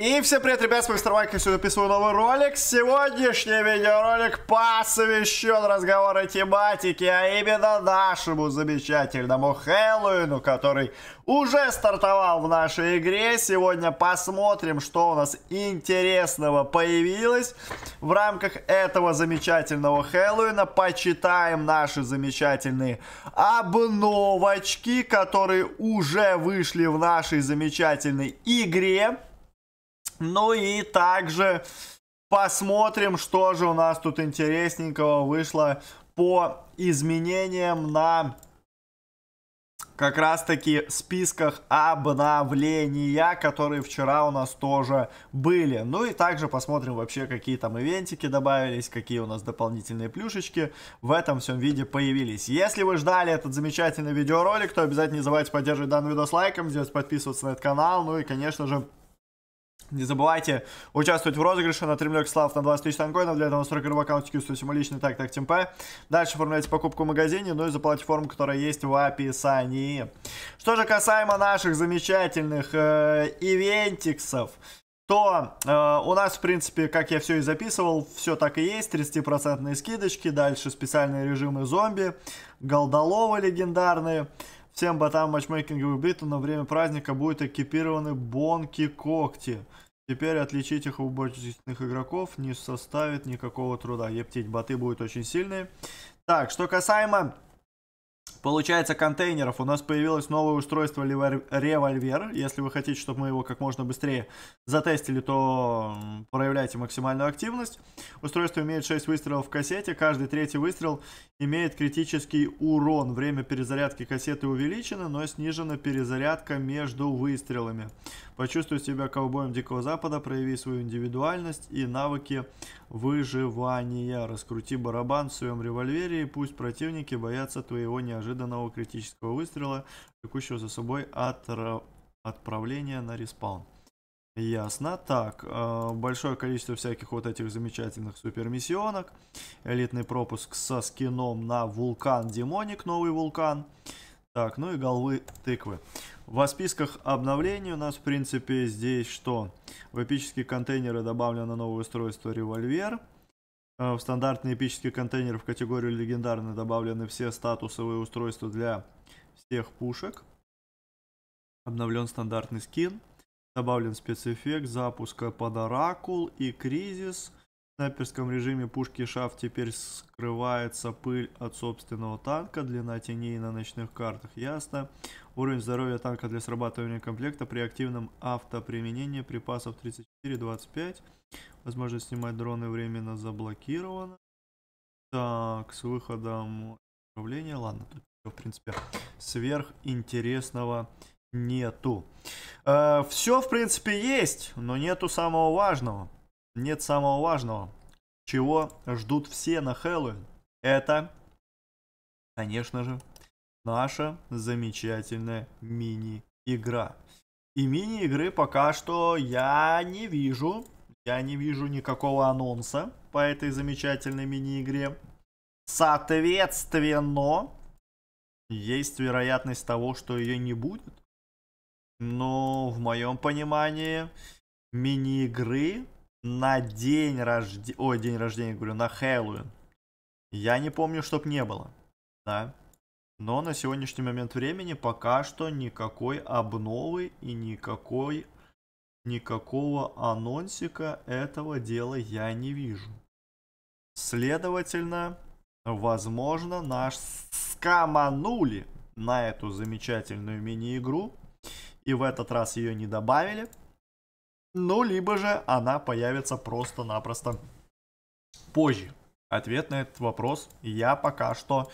И всем привет, ребят, с вами Мистер Майк, сегодня записываю новый ролик. Сегодняшний видеоролик посвящен разговору тематики, а именно нашему замечательному Хэллоуину, который уже стартовал в нашей игре. Сегодня посмотрим, что у нас интересного появилось в рамках этого замечательного Хэллоуина. Почитаем наши замечательные обновочки, которые уже вышли в нашей замечательной игре. Ну и также посмотрим, что же у нас тут интересненького вышло по изменениям на как раз таки списках обновления, которые вчера у нас тоже были. Ну и также посмотрим вообще, какие там ивентики добавились, какие у нас дополнительные плюшечки в этом всем виде появились. Если вы ждали этот замечательный видеоролик, то обязательно не забывайте поддерживать данный видос лайком, сделать подписываться на этот канал, ну и конечно же не забывайте участвовать в розыгрыше на 3 слав на 20 тысяч тангоинов. Для этого настройка рыбака Q8 личный так так темпе. Дальше оформляйте покупку в магазине, ну и за платформу, которая есть в описании. Что же касаемо наших замечательных э, ивентиксов, то э, у нас, в принципе, как я все и записывал, все так и есть. 30% скидочки, дальше специальные режимы зомби, голдоловы легендарные. Всем ботам матчмейкинговых битв на время праздника будут экипированы бонки-когти. Теперь отличить их у бочечных игроков не составит никакого труда. Ептить, боты будут очень сильные. Так, что касаемо Получается контейнеров. У нас появилось новое устройство револьвер. Если вы хотите, чтобы мы его как можно быстрее затестили, то проявляйте максимальную активность. Устройство имеет 6 выстрелов в кассете. Каждый третий выстрел имеет критический урон. Время перезарядки кассеты увеличено, но снижена перезарядка между выстрелами. Почувствуй себя ковбоем Дикого Запада, прояви свою индивидуальность и навыки выживания. Раскрути барабан в своем револьвере и пусть противники боятся твоего не неожиданного критического выстрела, влекущего за собой от отправления на респаун. Ясно. Так, э, большое количество всяких вот этих замечательных супермиссионок. Элитный пропуск со скином на вулкан Демоник, новый вулкан. Так, ну и головы тыквы. В списках обновлений у нас, в принципе, здесь что? В эпические контейнеры добавлено новое устройство револьвер. Э, в стандартный эпический контейнер в категорию легендарный добавлены все статусовые устройства для всех пушек. Обновлен стандартный скин. Добавлен спецэффект запуска под Оракул и Кризис. В снайперском режиме пушки шаф теперь скрывается пыль от собственного танка, длина теней на ночных картах, ясно. Уровень здоровья танка для срабатывания комплекта при активном автоприменении припасов 34-25. Возможность снимать дроны временно заблокировано Так, с выходом управления, ладно, тут в принципе, сверхинтересного нету. Э, все, в принципе, есть, но нету самого важного нет самого важного, чего ждут все на Хэллоуин. Это, конечно же, наша замечательная мини-игра. И мини-игры пока что я не вижу. Я не вижу никакого анонса по этой замечательной мини-игре. Соответственно, есть вероятность того, что ее не будет. Но в моем понимании мини-игры на день рождения, ой, день рождения, говорю, на Хэллоуин. Я не помню, чтоб не было, да. Но на сегодняшний момент времени пока что никакой обновы и никакой, никакого анонсика этого дела я не вижу. Следовательно, возможно, нас скаманули на эту замечательную мини-игру. И в этот раз ее не добавили ну, либо же она появится просто-напросто позже. Ответ на этот вопрос я пока что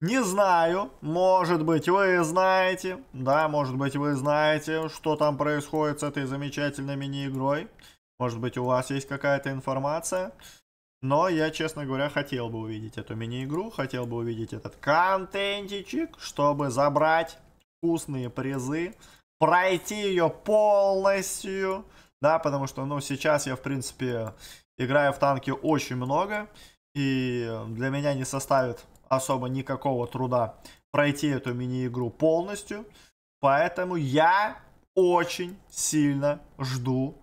не знаю. Может быть, вы знаете. Да, может быть, вы знаете, что там происходит с этой замечательной мини-игрой. Может быть, у вас есть какая-то информация. Но я, честно говоря, хотел бы увидеть эту мини-игру, хотел бы увидеть этот контентичек, чтобы забрать вкусные призы, пройти ее полностью, да, потому что, ну, сейчас я, в принципе, играю в танки очень много, и для меня не составит особо никакого труда пройти эту мини-игру полностью, поэтому я очень сильно жду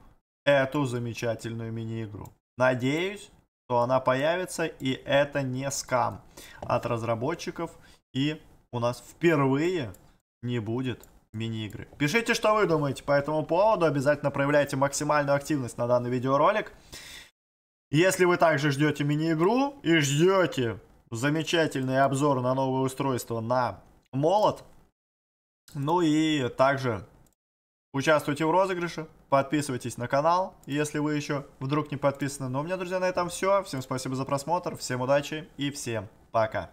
эту замечательную мини-игру. Надеюсь, что она появится, и это не скам от разработчиков, и у нас впервые не будет мини-игры. Пишите, что вы думаете по этому поводу. Обязательно проявляйте максимальную активность на данный видеоролик. Если вы также ждете мини-игру и ждете замечательный обзор на новое устройство на молот, ну и также участвуйте в розыгрыше, подписывайтесь на канал, если вы еще вдруг не подписаны. Но ну, у меня, друзья, на этом все. Всем спасибо за просмотр, всем удачи и всем пока.